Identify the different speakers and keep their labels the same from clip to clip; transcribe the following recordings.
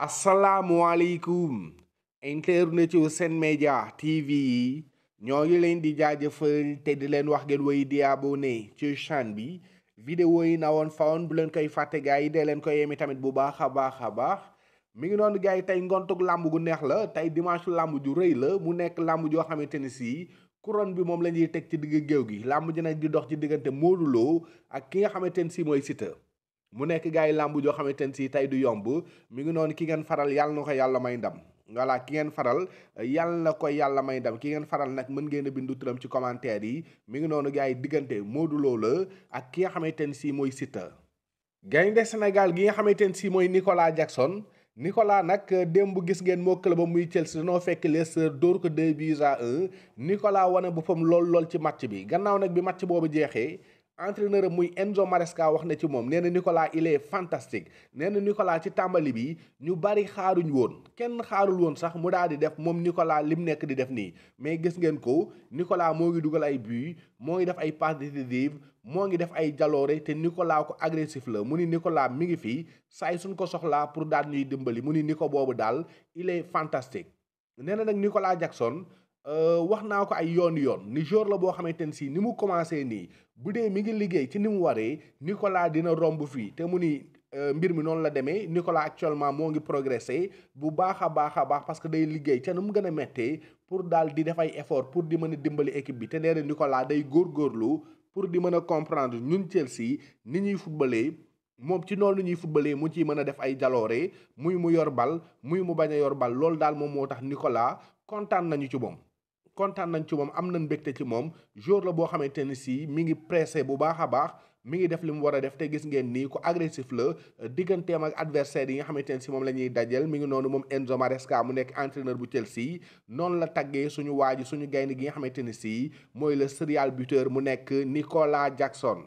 Speaker 1: assalamualaikum interne ci sen media tv ñoo ngi leen di jaajëfal te di leen wax ngeen way di abonné ci chaîne bi vidéo yi nawon fawon bu leen koy fàtte gaa yi dee leen koy yemi tamit bu baax a baax a baax mi ngi noonu lambu yi tey ngontug làmb gu neex la tey dimanche làmb ju rëy la mu nekk làmb joo xamante ni si kuron bi moom la ñuy teg ci digg géew gi làmb ji nag di dox ci diggante moodu loo ak ki nga xamante ni si mooy sita mu nekk gars yi làmb joo xamante ne si tey du yomb mi ngi noonu ki ngeen faral yàlla na ko yàlla may ndam voilà ki ngeen faral yàlla na ko yàlla may ndam ki ngeen faral nag mën ngeen a bindu turam ci commentaire yi mi ngi noonu gaa yi diggante moo Lo la ak ki nga xamante ne sii mooy Siteu. gaynde Sénégal gi nga xamante ne sii mooy Nicolas Jackson. Nicolas nag démb gis ngeen moo la ba muy Chelsea danoo fekk Leicester dóor ko deux buts à un Nicolas wane boppam lool lool ci match bi gannaaw nag bi match boobu jeexee entraîneur am muy Enzo Maresca wax na ci moom nee na Nicolas il est fantastique nee na Nicolas ci tàmbali bi ñu bari xaaruñ woon kenn xaarul woon sax mu daal di def moom Nicolas lim nekk di def nii mais gis ngeen ko Nicolas moo ngi dugal ay buts moo ngi def ay passes décisives moo ngi def ay jaloore te Nicolas ko agressif la mu ni Nicolas mi ngi fii saay suñ ko soxlaa pour daal ñuy dimbali mu ni Nico boobu daal il est fantastique nee na nag Nicolas Jackson. Euh, wax naa ko ay yoon yoon ni jour la boo xamante ne sii ni mu commencé nii bu dee mi ngi liggéey ci ni mu waree Nicolas dina romb fii te mu ni euh, mbir mi noonu la demee Nicolas actuellement moo ngi progressé bu baax a baax a baax parce que day liggéey ca mu gën a méttee pour daal di def ay pour di mën a dimbali équipe bi te nee na Nicolas day góorgóorlu pour di mën a comprendre ñun Chelsea ni ñuy footballé moom ci noonu ñuy footballé mu ciy mën a def ay jaloore muy mu yor bal muy mu bañ a yor bal loolu daal moom moo tax Nicolas kontaan nañu ci moom. kontaan nañ ci moom am nañ mbégte ci moom jour la boo xamante ni si mi ngi pressé bu baax a baax mi ngi def li mu war a def te gis ngeen nii ku agressif la digganteem ak adversaire yi nga xamante ne si moom la ñuy dajel mi ngi noonu moom Enzo mu nekk entraîneur bu Chelsea noonu la taggee suñu waaji suñu gaynde gi nga xamante ni si mooy le serial buteur mu nekk Nicolas Jackson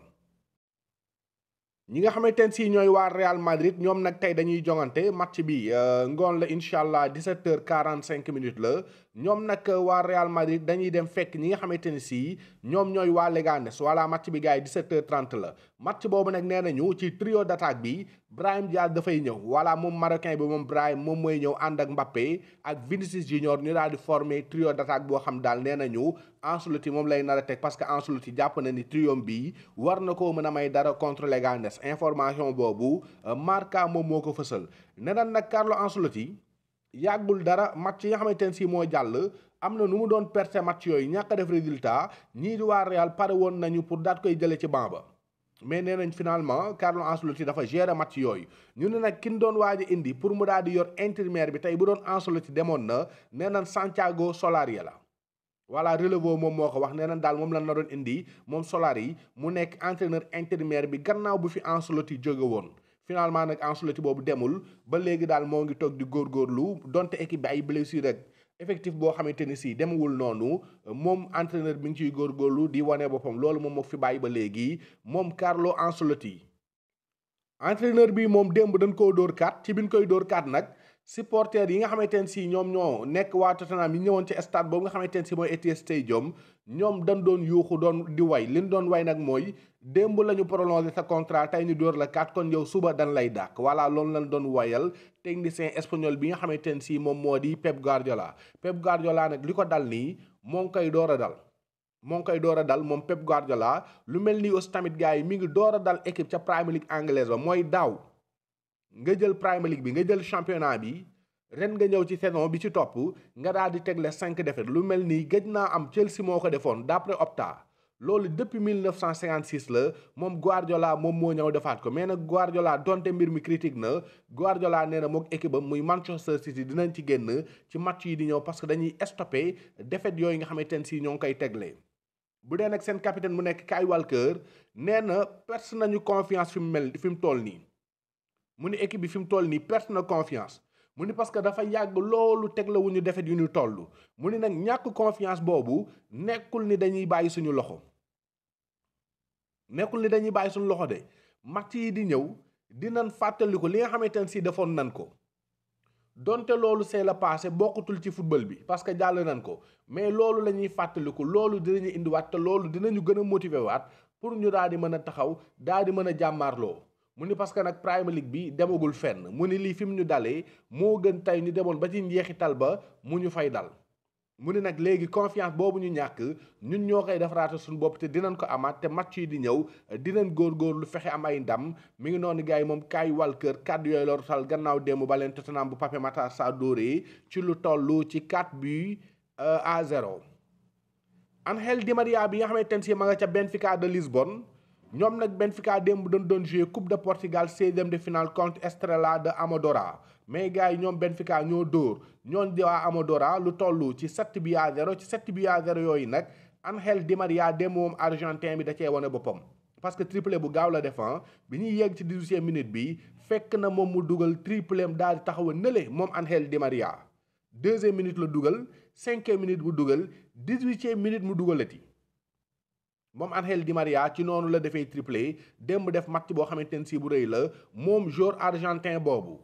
Speaker 1: ñi nga xamante ne si ñooy waa Real Madrid ñoom nag tey dañuy jongante match bi euh, ngoon la incha allah 17 heures 45 minutes la ñoom nag euh, waa Real Madrid dañuy dem fekk ñi nga xamante ne sii ñoom ñooy waa Leganes voilà match bi gars yi 17h30 la match boobu nag nee nañu ci trio d'attaque bi Brahim Diaz dafay ñëw voilà moom marocain bi moom Brahim moom mooy ñëw ànd ak Mbappé ak Vinicius Junior ñu daal di former trio d'attaque boo xam daal nee nañu Ancelotti moom lay nar a teg parce que Ancelotti jàpp na ni trio bi war na koo mën a may dara contre Leganes information boobu euh, Marca moom moo ko fësal nee na nag Carlo Ancelotti. yàggul dara match yi nga xamante ne si moo jàll am na nu mu doon perte match yooyu ñàkk a def résultat ñii di waa Real pare woon nañu pour daat koy jëlee ci banc ba mais nee nañ finalement Carlo Ancelotti dafa gérer match yooyu ñu ne nag kin doon waaj a indi pour mu daal di yor intérimaire bi tey bu doon Ancelotti demoon na nee nañ Santiago Solari la voilà relevo moom moo ko wax nee na daal moom lan na doon indi moom Solari mu nekk entraîneur intérimaire bi gannaaw bu fi Ancelotti jóge woon finalement nag Ansu boobu demul ba léegi daal moo ngi toog di góor góorgóorlu donte équipe bi ay blessure rek effectif boo xamante ni si demewul noonu moom entraîneur bi ngi ciy góorgóorlu di wane boppam loolu moom moo fi bàyyi ba léegi moom Carlo Ancelotti entraîneur bi moom démb dañ ko dóor kaat ci biñ koy dóor kaat nag supporters yi nga xamante ne sii ñoom ñoo nekk waa Tottenham yi ñëwoon ci stade boobu nga xamante ne si mooy Etihad Stadium ñoom dan doon yuuxu doon di way li doon way nag mooy démb lañu ñu prolongé contrat tey ni door la kat kon yow suba dañ lay dàq voilà loolu lan doon wayal technicien espagnol bi nga xamante ne sii moom moo di Pep Guardiola Pep Guardiola nag li ko dal nii moo ngi koy door a dal. moo ngi koy door a dal moom Pep Guardiola lu mel ni aussi tamit gars yi mi ngi door a dal équipe ca Premier League anglaise mooy daaw. nga jël Premier League bi nga jël championnat bi ren nga ñëw ci saison bi ci topp nga daal di tegle cinq défaites lu mel nii gëj naa am Chelsea moo ko defoon d'après Opta loolu depuis 1956 la moom Guardiola moom moo ñëw defaat ko mais nag Guardiola donte mbir mi critique na Guardiola nee na mook équipe am muy Manchester City dinañ ci génn ci match yi di ñëw parce que dañuy stoppé défaite yooyu nga xamante ne si ñoo ngi koy tegle. bu dee nag seen capitaine mu nekk Kyle Walker nee na perte nañu confiance fi mu mel fi mu toll nii. mu ni équipe bi fi mu toll nii perte na confiance mu ni parce que dafa yàgg loolu teg ñu defet yu ñu toll mu ni nag ñàkk confiance boobu nekkul ni dañuy bàyyi suñu loxo nekkul ni dañuy bàyyi suñu loxo de match yi di ñëw dinañ fàttaliku li nga xamante ne si defoon nan ko donte loolu see la passé bokkatul ci football bi parce que jàll nan ko mais loolu la ñuy fàttaliku loolu dinañu indiwaat te loolu dinañu gën a motiver waat pour ñu daal di mën a taxaw daal di mën a jàmmaarloo mu ni parce que nag Premier League bi demagul fenn mu ni lii fi mu ñu dalee moo gën tey ñu demoon ba ci njeexital ba mu ñu fay dal mu ni nag léegi confiance boobu ñu ñàkk ñun ñoo koy defaraata suñu bopp te dinañ ko amaat te match yi di ñëw góor góor lu fexe am ay ndam mi ngi noonu gars yi moom Kyle Walker kàddu yooyu la rotal gannaaw démb ba leen Tottenham bu Pape Matar Sarr dóoree ci lu toll ci 4 buts euh, à 0. Angel Di Maria bi nga xamante ne si a nga ca Benfica de Lisbonne. ñoom nag Benfica démb doon doon jouer coupe de Portugal 16e de finale contre Estrela de Amadora mais gars yi ñoom Benfica ñoo dóor ñoon di waa Amadora lu toll ci 7 bi à 0 ci 7 bi à 0 yooyu nag Angel Di Maria démb moom argentin bi da cee wane boppam. parce que triplé bu gaaw la defan ah. bi ñuy yegg ci 18e minute bi fekk na moom mu dugal tripleem daal di taxaw nële moom Angel Di Maria deuxième minute la dugal cinquième minute bu dugal 18e minute mu dugalati. moom Angel Di Maria ci noonu la defee triplé démb def match boo xamante ne sii bu rëy la moom joueur argentin boobu.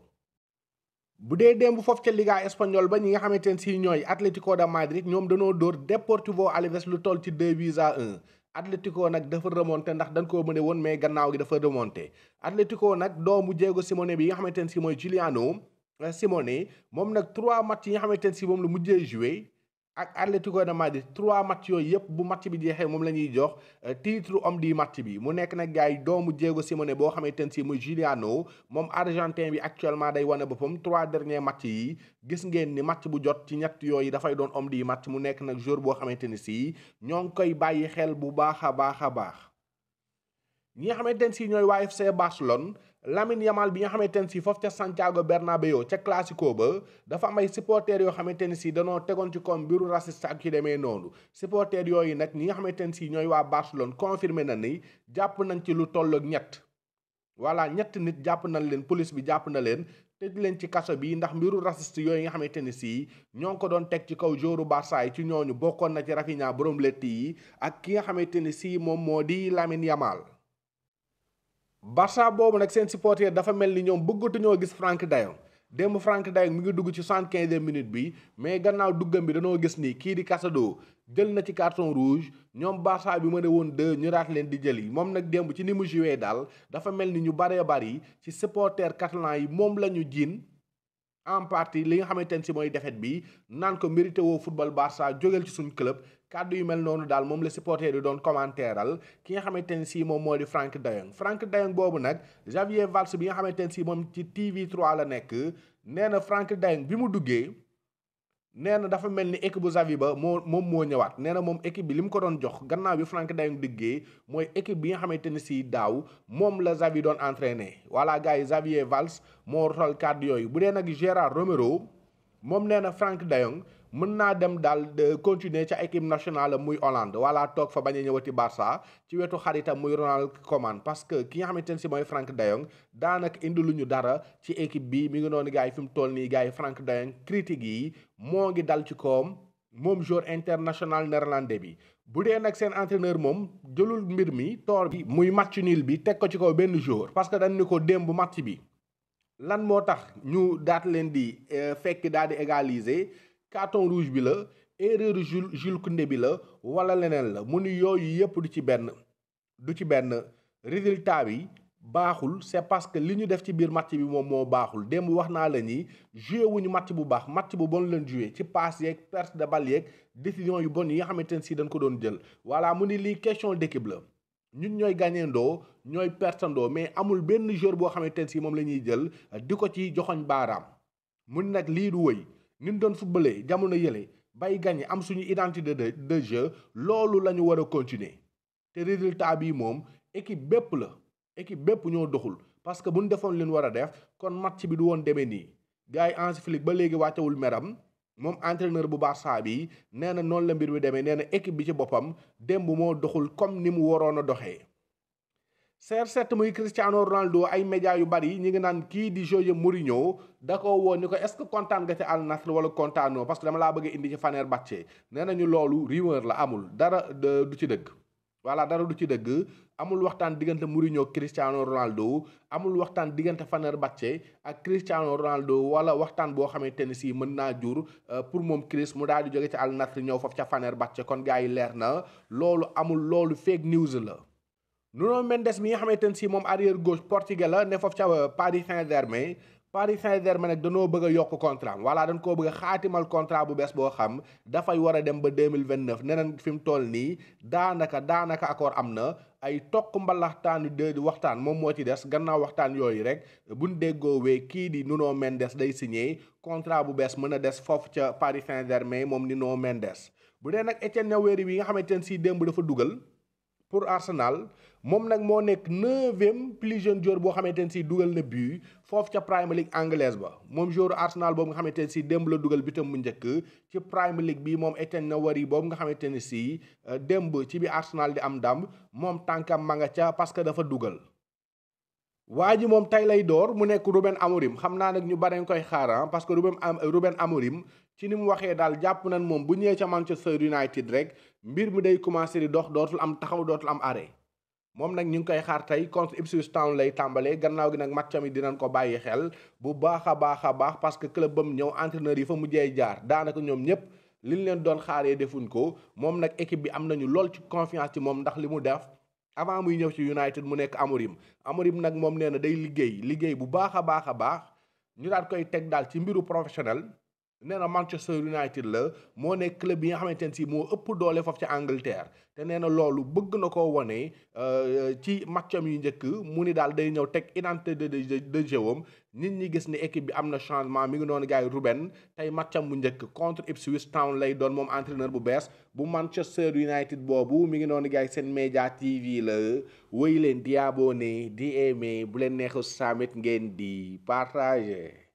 Speaker 1: bu dee démb foofu ca liga espagnol ba ñi nga xamante ne si ñooy Atlético de Madrid ñoom dañoo dóor Deportivo Alavés lu toll ci 2 buts à 1. Atlético nag dafa remonté ndax dañ koo mëne woon mais gannaaw gi dafa remonté Atlético nag doomu Diego Simeone bi nga xamante ne si mooy Giuliano eh, Simeone moom nag 3 match yi nga xamante ne si moom la mujjee joué. ak Atlético de Madrid trois match yooyu yëpp bu match bi jeexee moom la ñuy jox euh, titre homme du match bi mu nekk nag gars yi doomu Diego Simeone boo xamante ne si muy Juliano moom argentin bi actuellement day wane boppam trois derniers match yi gis ngeen ni match bu jot ci ñett yooyu dafay doon om di matt mu nekk nag joueur boo xamante ni si ñoo ngi koy bàyyi xel bu baax a baax a baax ñi nga xamante ne si ñooy waa FC Barcelone. Lamine Yamal bi nga xamante ne si foofu ca Santiago Bernabéu ca Clasico ba dafa am ay supporters yoo xamante ne si danoo tegoon ci koom mbiru raciste ak ci demee noonu supporters yooyu nag ñi nga xamante ne si ñooy waa Barcelone confirmé na ni jàpp nañ ci lu toll ak ñett voilà ñett nit jàpp nañ leen police bi jàpp na leen tëj leen ci kaso bi ndax mbiru raciste yooyu nga xamante ni si ñoo ngi ko doon teg ci kaw joru Barça yi ci ñooñu bokkoon na ci Rafinha borom letti yi ak ki nga xamante ni si moom moo di Lamine Yamal. Barça boobu nag seen supporter dafa mel ni ñoom bëggatuñoo gis Franck Dayong démb Franck Dayong mu ngi dugg ci soixante-quinzième minute bi mais gannaaw duggam bi dañoo gis ni kii di Casado jël na ci carton rouge ñoom Barça bi mën a woon deux ñu raat leen di jëli moom nag démb ci ni mu joué daal dafa mel ni ñu baree bari ci supporter catalan yi moom la ñu jiin en partie li nga xamante ne si mooy défaite bi naan ko mérité woo football Barça jógal ci suñ club kàddu yu mel noonu daal moom la supporter di doon commentéral ki nga xamante ne si moom moo di Franck de Jong Franck boobu nag Javier Valls bi nga xamante ne si moom ci TV3 la nekk nee na Franck de bi mu duggee nee na dafa mel ni équipe bu Xavi ba moo moom moo ñëwaat nee na moom équipe bi li mu ko doon jox gannaaw bi Franck de Jong duggee mooy équipe bi nga xamante ne si daaw moom la Xavi doon entraîné voilà gars yi Javier Valls moo rotal kàdd yooyu bu dee nag Gérard moom nee na Franck de mën naa dem daal continuer ca équipe nationale muy Hollande wala toog fa bañ a ñëwati Barça ci wetu xaritam muy Ronald Koeman parce que ki nga xamante ne si mooy Frank de daanaka indi lu ñu dara ci équipe bi mi ngi doon gaay yi fi mu toll nii gars Frank de Jong yi moo ngi dal ci koom moom joueur international néerlandais bi. bu dee nag seen entraîneur moom jëlul mbir mi toor bi muy match nul bi teg ko ci ko benn jour parce que dañ ni ko démb match bi lan moo tax ñu daat leen di euh, fekk daal di égaliser. carton rouge bi la erreur Jules Jules Koundé bi la wala leneen la mu ni yooyu yëpp du ci benn du ci benn résultat bi baaxul c'est parce que li ñu def ci biir match bi moom moo baaxul démb wax naa la ni joué wuñu match bu baax match bu bon leen joué ci passe yeeg perte de balle yeeg décision yu bon yi nga xamante ne si dañ ko doon jël voilà mu ni lii question d'équipe la ñun ñooy gagnandoo ñooy pertandoo mais amul benn joueur boo xamante ne si moom la ñuy jël di ko ci joxoñ baaraam mu ni nag lii du wëy ni mu doon footballee jamono yële bay gagné am suñu identité de de jeu loolu la ñu war a continuer te résultat bi moom équipe bépp la équipe bépp ñoo doxul parce que bu ñu defoon leen war a def kon match bi du woon demee nii gars yi Hansi Flick ba léegi wàccewul meram moom entraîneur bu Barça bi nee na noonu la mbir mi demee nee na équipe bi ci boppam démb moo doxul comme ni mu waroon a doxee. CR7 muy Cristiano Ronaldo ay média yu bari ñi ngi naan kii di José Mourinho da ko woon ni ko est que kontaan nga ci Al Nassr wala kontaanoo parce que dama laa bëgg indi ci Fenerbahçe nee nañu loolu rumeur la amul dara du ci dëgg voilà dara du ci dëgg amul waxtaan diggante Mourinho Cristiano Ronaldo amul waxtaan diggante Fenerbahçe ak Cristiano Ronaldo wala waxtaan boo xamante ne si mën naa jur euh, pour moom Chris mu daal di jóge ci Al Nassr ñëw foofu ca Fenerbahçe kon gars yi leer na loolu amul loolu fake news la. Nuno Mendes bi nga xamante ne si moom arrière gauche portugais la ne foofu ca euh, Paris Saint-Germain Paris Saint-Germain nag danoo bëgg a yokk contrat voilà dañ ko bëgg a xaatimal contrat bu bees boo xam dafay war a dem ba deux mille vingt neuf neneen fi toll nii daanaka daanaka accord am na ay toq tokk mbalaxtaanu de waxtaan moom moo ci des gannaaw waxtaan yooyu rek buñ déggoowee kii di Nuno Mendes day signé contrat bu bees mën a des foofu ca Paris Saint-Germain moom Nuno Mendes bu dee nag Étienne Nhaweri bi xamante ne si démb dafa dugal. pour Arsenal moom nag moo nekk neuvième plus jeune joueur boo xamante ne si dugal na but foofu ca Premier League anglaise ba moom joueur Arsenal boobu nga xamante ne si démb la dugal bitam mu njëkk ci Premier League bi moom Étienne Nawary boobu nga xamante ne si euh, démb ci bi Arsenal di am dàmb moom tànkam ma nga ca parce que dafa dugal waa ji moom tey lay door mu nekk Ruben Amorim xam naa nag ñu bare koy xaar ah, parce que Ruben am Ruben Amorim ci ni mu waxee daal jàpp nañ moom bu ñëwee ca Manchester United rek mbir mu day commencé di dox dootul am taxaw dootul am arrêt moom nag ñu ngi koy xaar tey contre Ipswich Town lay tàmbalee gannaaw gi nag matcham yi dinañ ko bàyyi xel bu baax a baax a baax parce que club bam ñëw entraîneur yi fa mujjee jaar daanaka ñoom ñëpp ñu leen doon xaaree defuñ ko moom nag équipe bi am nañu lool ci confiance ci moom ndax li mu def. avant muy ñëw si United mu nekk Amorim Amorim nag moom nee na day liggéey liggéey bu baax a baax a baax ñu daal koy teg daal ci mbiru professionnel nee na Manchester United la moo nekk club bi nga xamante ne si moo ëpp doole foofu ci Angleterre te nee na loolu bëgg na ko wane euh, ci matcham yu njëkk mu ni daal day ñëw teg inante de de jeu am nit ñi gis ni équipe bi am na changement mi ngi noonu gars yi Ruben tey matcham bu njëkk contre Ipswich Town lay doon moom entraîneur bu bees bu Manchester United boobu mi ngi noonu gars yi seen média TV la wéy leen di abonné di aimé bu leen neexu samit ngeen di partager.